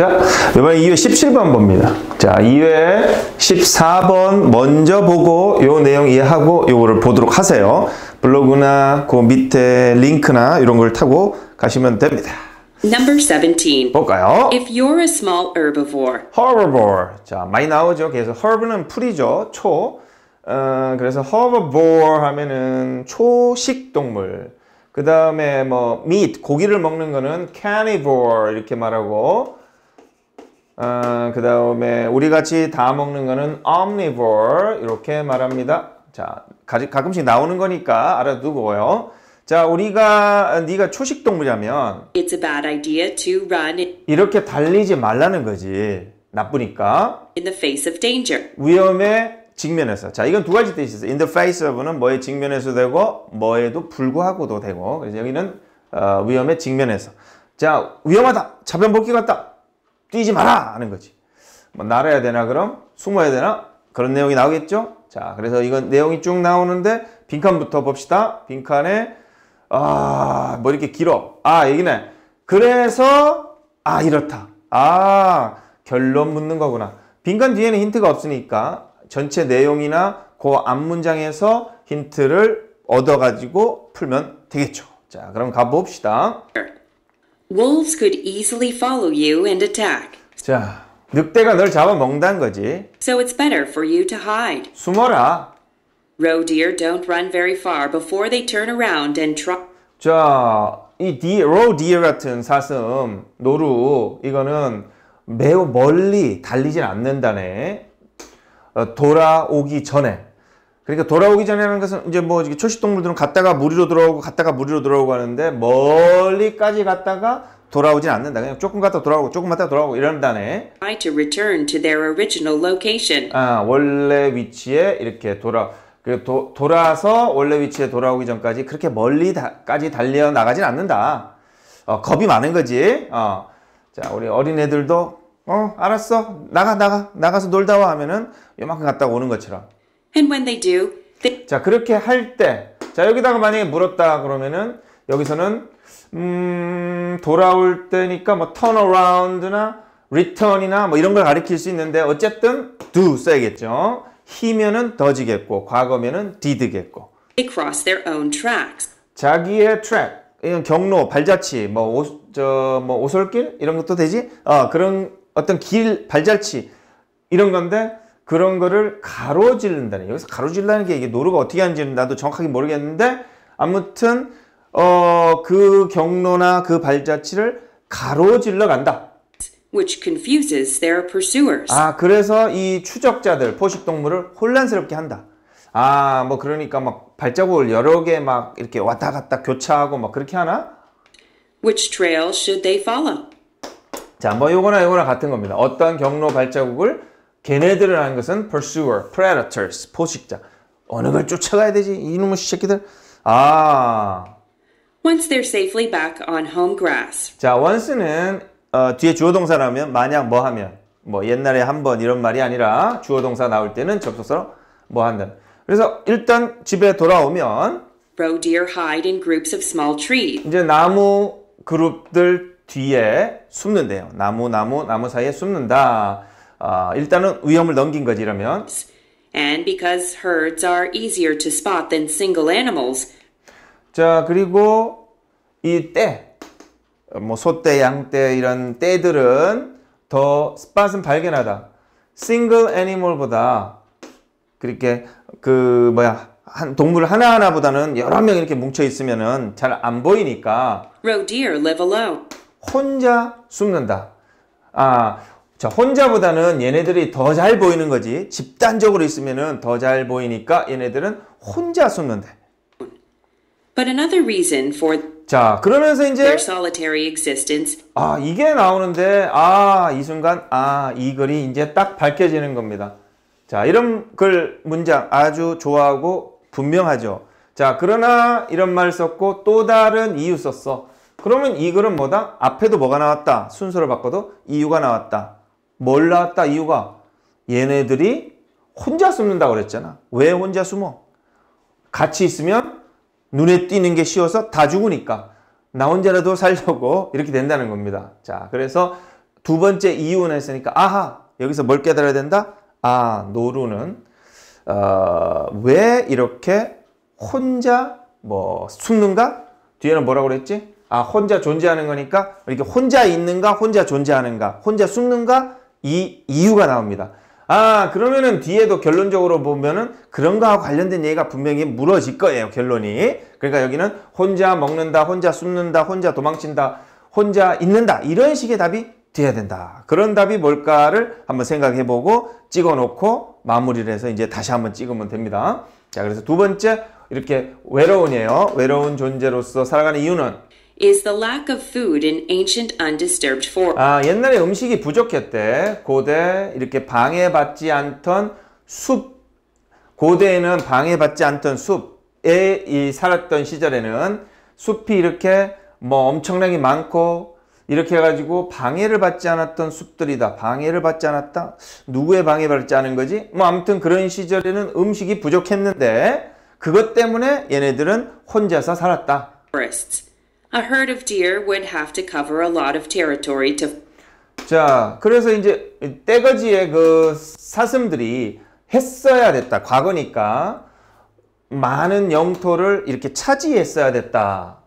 자, 이번에 2회 17번 봅니다. 자, 2회 14번 먼저 보고 요 내용 이해하고 요거를 보도록 하세요. 블로그나 그 밑에 링크나 이런 걸 타고 가시면 됩니다. Number 17. 볼까요? If you're a small herbivore. herbivore. 자, 많이 나오죠. 그래서 herb는 풀이죠. 초. 어, 그래서 herbivore 하면은 초식 동물. 그 다음에 뭐 meat, 고기를 먹는 거는 carnivore 이렇게 말하고 아, 그 다음에 우리 같이 다 먹는 거는 omnivore 이렇게 말합니다. 자, 가, 끔씩 나오는 거니까 알아두고요. 자, 우리가 네가 초식 동물이라면 It's a bad idea to run. 이렇게 달리지 말라는 거지. 나쁘니까. In the face of danger. 위험에 직면해서. 자, 이건 두 가지 뜻이 있어요. In the face of는 뭐에 직면해서 되고 뭐에도 불구하고도 되고. 그래서 여기는 어, 위험에 직면해서. 자, 위험하다. 자변 복귀 같다. 뛰지 마라 하는 거지. 뭐 날아야 되나 그럼? 숨어야 되나? 그런 내용이 나오겠죠? 자, 그래서 이건 내용이 쭉 나오는데 빈칸부터 봅시다. 빈칸에 아, 뭐 이렇게 길어. 아, 여기네 그래서 아, 이렇다. 아, 결론 묻는 거구나. 빈칸 뒤에는 힌트가 없으니까 전체 내용이나 그 앞문장에서 힌트를 얻어가지고 풀면 되겠죠. 자, 그럼 가봅시다. Wolves could easily follow you and attack. 자, 늑대가 널 잡아먹는다는 거지. So it's better for you to hide. 숨어라. Roe deer don't run very far before they turn around and try. 자, 이 디, roe deer 같은 사슴, 노루 이거는 매우 멀리 달리진 않는다네. 어, 돌아오기 전에 그러니까 돌아오기 전에하는 것은 이제 뭐 초식동물들은 갔다가 무리로 들어오고 갔다가 무리로 들어오고 하는데 멀리까지 갔다가 돌아오진 않는다. 그냥 조금 갔다 돌아오고 조금 갔다 돌아오고 이런다네. Try to return to their original location. 아 원래 위치에 이렇게 돌아 그 도, 돌아서 원래 위치에 돌아오기 전까지 그렇게 멀리까지 달려 나가진 않는다. 어, 겁이 많은 거지. 어. 자 우리 어린애들도 어 알았어 나가 나가 나가서 놀다 와 하면은 요만큼 갔다 오는 것처럼. And when they do, they... 자, 그렇게 할 때, 자, 여기다가 만약에 물었다 그러면은 여기서는 음, 돌아올 때니까 뭐 turn around나 return이나 뭐 이런 걸 가리킬 수 있는데 어쨌든 do 써야겠죠. 히면은더지겠고 과거면은 did겠고. They cross their own tracks. 자기의 트랙, 이런 경로, 발자취, 뭐, 오, 저, 뭐 오솔길 이런 것도 되지. 어, 그런 어떤 길, 발자취 이런 건데 그런 거를 가로질른다는 여기서 가로질라는 게 이게 노루가 어떻게 하는지는 나도 정확하게 모르겠는데 아무튼 어, 그 경로나 그 발자취를 가로질러 간다. which confuses their pursuers. 아, 그래서 이 추적자들, 포식 동물을 혼란스럽게 한다. 아, 뭐 그러니까 막 발자국을 여러 개 막 이렇게 왔다 갔다 교차하고 막 그렇게 하나? Which trail should they follow? 자, 뭐 요거나 요거나 같은 겁니다. 어떤 경로 발자국을 걔네들이라는 것은 pursuer, predators, 포식자. 어느 걸 쫓아가야 되지? 이놈의 새끼들. 아. Once they're safely back on home grass. 자, once는 어, 뒤에 주어 동사라면 만약 뭐 하면 뭐 옛날에 한 번 이런 말이 아니라 주어 동사 나올 때는 접속사로 뭐 한다. 그래서 일단 집에 돌아오면 Roe deer hide in groups of small trees. 이제 나무 그룹들 뒤에 숨는데요. 나무 나무 나무 사이에 숨는다. 아, 일단은 위험을 넘긴 거지 이면 And because herds are easier to spot than single animals. 자, 그리고 이 떼, 뭐 소떼, 양떼 이런 떼들은 더 스팟은 발견하다. 싱글 애니멀보다 그렇게 그 뭐야 한 동물 하나 하나보다는 여러 명 이렇게 뭉쳐 있으면은 잘 안 보이니까. 혼자 숨는다. 아자 혼자보다는 얘네들이 더 잘 보이는 거지 집단적으로 있으면 더 잘 보이니까 얘네들은 혼자 숨는데 But another reason for 자 그러면서 이제 아 이게 나오는데 아 이 순간 아 이 글이 이제 딱 밝혀지는 겁니다 자 이런 글 문장 아주 좋아하고 분명하죠 자 그러나 이런 말 썼고 또 다른 이유 썼어 그러면 이 글은 뭐다? 앞에도 뭐가 나왔다 순서를 바꿔도 이유가 나왔다 뭘 낳았다 이유가 얘네들이 혼자 숨는다고 그랬잖아. 왜 혼자 숨어? 같이 있으면 눈에 띄는 게 쉬워서 다 죽으니까 나 혼자라도 살려고 이렇게 된다는 겁니다. 자, 그래서 두 번째 이유는 했으니까 아하 여기서 뭘 깨달아야 된다? 아, 노루는 어, 왜 이렇게 혼자 뭐 숨는가? 뒤에는 뭐라고 그랬지? 아, 혼자 존재하는 거니까 이렇게 혼자 있는가, 혼자 존재하는가, 혼자 숨는가, 이 이유가 나옵니다. 아 그러면은 뒤에도 결론적으로 보면은 그런 거와 관련된 얘기가 분명히 무너질 거예요 결론이 그러니까 여기는 혼자 먹는다 혼자 숨는다 혼자 도망친다 혼자 있는다 이런 식의 답이 돼야 된다 그런 답이 뭘까를 한번 생각해 보고 찍어 놓고 마무리를 해서 이제 다시 한번 찍으면 됩니다 자 그래서 두 번째 이렇게 외로운이에요 외로운 존재로서 살아가는 이유는 is the lack of food in ancient undisturbed forest. 아, 옛날에 음식이 부족했대. 고대 이렇게 방해받지 않던 숲 고대에는 방해받지 않던 숲에 이 살았던 시절에는 숲이 이렇게 뭐 엄청나게 많고 이렇게 해가지고 방해를 받지 않았던 숲들이다. 방해를 받지 않았다? 누구의 방해받지 않은 거지? 뭐 아무튼 그런 시절에는 음식이 부족했는데 그것 때문에 얘네들은 혼자서 살았다. Forests. a herd of deer would have to cover a lot of territory to 자, 그래서 이제 떼거지의 그 사슴들이 했어야 됐다. 과거니까 많은 영토를 이렇게 차지했어야 됐다.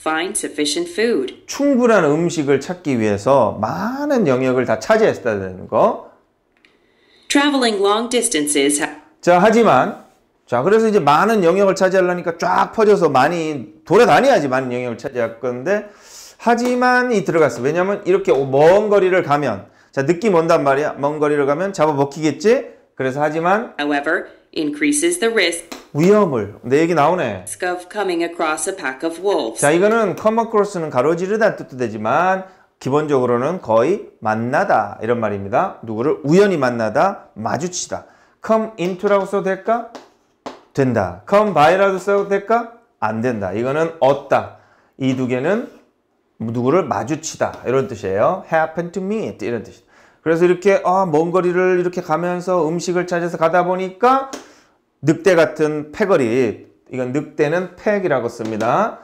Find sufficient food. 충분한 음식을 찾기 위해서 많은 영역을 다 차지했어야 되는 거. Traveling long distances. 자, 하지만 자, 그래서 이제 많은 영역을 차지하려니까 쫙 퍼져서 많이 돌아다녀야지 많은 영역을 차지할 건데 하지만 이 들어갔어. 왜냐면 이렇게 먼 거리를 가면 자, 느낌 온단 말이야. 먼 거리를 가면 잡아먹히겠지? 그래서 하지만 however increases the risk 위험을 내 얘기 나오네. of coming across a pack of wolves. 자, 이거는 come across는 가로지르다 뜻도 되지만 기본적으로는 거의 만나다 이런 말입니다. 누구를 우연히 만나다, 마주치다. come into라고 써도 될까? 된다. come by라도 써도 될까? 안 된다. 이거는 얻다. 이 두 개는 누구를 마주치다 이런 뜻이에요. happen to meet 이런 뜻. 그래서 이렇게 아, 먼 거리를 이렇게 가면서 음식을 찾아서 가다 보니까 늑대 같은 패거리 이건 늑대는 팩이라고 씁니다.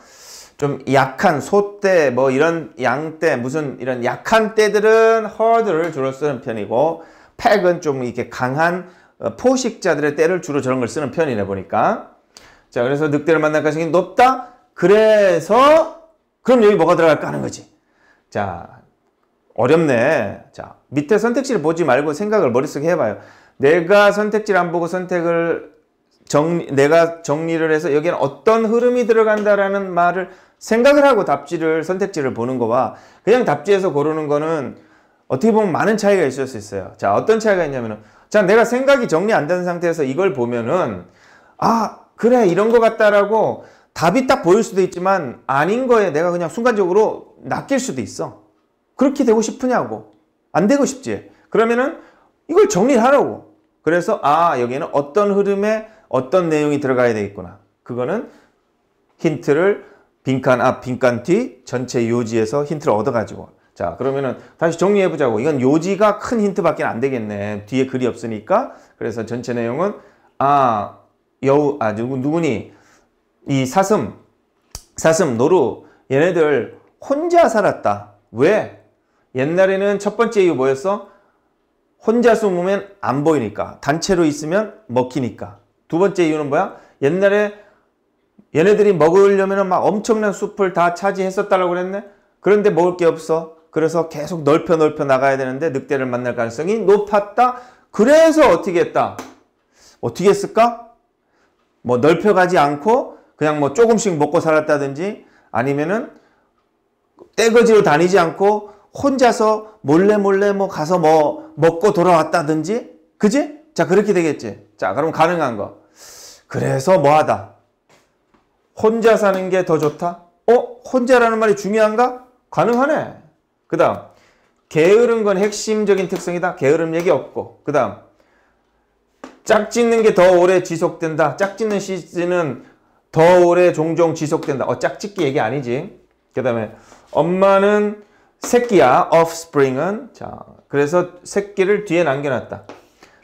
좀 약한 소떼 뭐 이런 양떼 무슨 이런 약한 떼들은 허드를 주로 쓰는 편이고 팩은 좀 이렇게 강한 어, 포식자들의 때를 주로 저런 걸 쓰는 편이네 보니까 자 그래서 늑대를 만날 가능성이 높다 그래서 그럼 여기 뭐가 들어갈까 하는 거지 자 어렵네 자 밑에 선택지를 보지 말고 생각을 머릿속에 해봐요 내가 선택지를 안 보고 선택을 정리 내가 정리를 해서 여기는 어떤 흐름이 들어간다라는 말을 생각을 하고 답지를 선택지를 보는 거와 그냥 답지에서 고르는 거는 어떻게 보면 많은 차이가 있을 수 있어요 자 어떤 차이가 있냐면은 자, 내가 생각이 정리 안 된 상태에서 이걸 보면은 아, 그래 이런 것 같다라고 답이 딱 보일 수도 있지만 아닌 거에 내가 그냥 순간적으로 낚일 수도 있어. 그렇게 되고 싶으냐고. 안 되고 싶지. 그러면은 이걸 정리를 하라고. 그래서 아, 여기에는 어떤 흐름에 어떤 내용이 들어가야 되겠구나. 그거는 힌트를 빈칸 앞, 빈칸 뒤 전체 요지에서 힌트를 얻어가지고 자 그러면은 다시 정리해 보자고 이건 요지가 큰 힌트밖에 안 되겠네 뒤에 글이 없으니까 그래서 전체 내용은 아 여우 아 누구 누구니 이 사슴 사슴 노루 얘네들 혼자 살았다 왜 옛날에는 첫 번째 이유 뭐였어 혼자 숨으면 안 보이니까 단체로 있으면 먹히니까 두 번째 이유는 뭐야 옛날에 얘네들이 먹으려면 막 엄청난 숲을 다 차지했었다라고 그랬네 그런데 먹을 게 없어 그래서 계속 넓혀 넓혀 나가야 되는데 늑대를 만날 가능성이 높았다. 그래서 어떻게 했다? 어떻게 했을까? 뭐 넓혀가지 않고 그냥 뭐 조금씩 먹고 살았다든지 아니면은 떼거지로 다니지 않고 혼자서 몰래 몰래 뭐 가서 뭐 먹고 돌아왔다든지 그지? 자 그렇게 되겠지 자 그럼 가능한 거 그래서 뭐하다 혼자 사는 게 더 좋다? 어? 혼자라는 말이 중요한가? 가능하네 그 다음 게으른 건 핵심적인 특성이다. 게으름 얘기 없고 그 다음 짝짓는 게 더 오래 지속된다. 짝짓는 시즌은 더 오래 종종 지속된다. 어, 짝짓기 얘기 아니지. 그 다음에 엄마는 새끼야. offspring은 자 그래서 새끼를 뒤에 남겨놨다.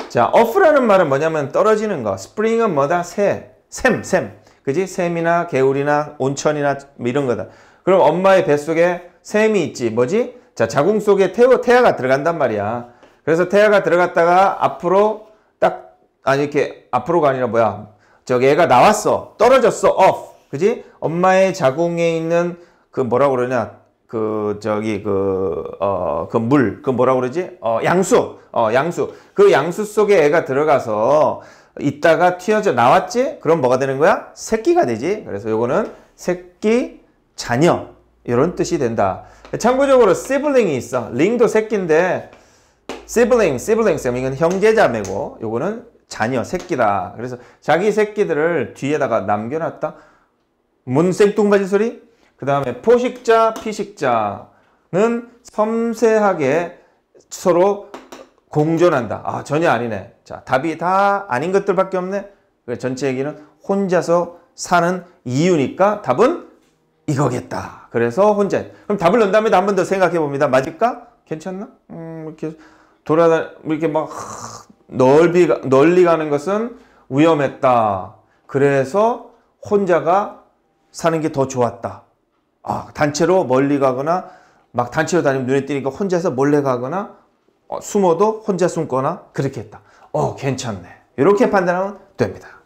자 off라는 말은 뭐냐면 떨어지는 거. spring은 뭐다? 새, 샘, 샘. 그지? 샘이나 개울이나 온천이나 이런 거다. 그럼 엄마의 뱃속에 샘이 있지. 뭐지? 자, 자궁 속에 태어, 태아가 들어간단 말이야. 그래서 태아가 들어갔다가 앞으로 딱, 아니, 이렇게, 앞으로가 아니라 뭐야. 저기 애가 나왔어. 떨어졌어. off. 그지? 엄마의 자궁에 있는 그 뭐라 그러냐. 그, 저기, 그, 어, 그 물. 그 뭐라 그러지? 어, 양수. 어, 양수. 그 양수 속에 애가 들어가서 있다가 튀어져 나왔지? 그럼 뭐가 되는 거야? 새끼가 되지. 그래서 요거는 새끼, 자녀. 이런 뜻이 된다. 참고적으로 시블링이 있어. 링도 새끼인데 시블링, 시블링 쌤 이건 형제자매고 요거는 자녀, 새끼다. 그래서 자기 새끼들을 뒤에다가 남겨놨다. 문생뚱맞지 소리? 그 다음에 포식자, 피식자는 섬세하게 서로 공존한다. 아 전혀 아니네. 자 답이 다 아닌 것들밖에 없네. 전체 얘기는 혼자서 사는 이유니까 답은 이거겠다. 그래서 혼자. 그럼 답을 넣은 다음에 한번 더 생각해 봅니다. 맞을까? 괜찮나? 음, 이렇게 돌아다, 이렇게 막 넓이, 널리 가는 것은 위험했다. 그래서 혼자가 사는 게 더 좋았다. 아, 단체로 멀리 가거나 막 단체로 다니면 눈에 띄니까 혼자서 몰래 가거나 어, 숨어도 혼자 숨거나 그렇게 했다. 어, 괜찮네. 이렇게 판단하면 됩니다.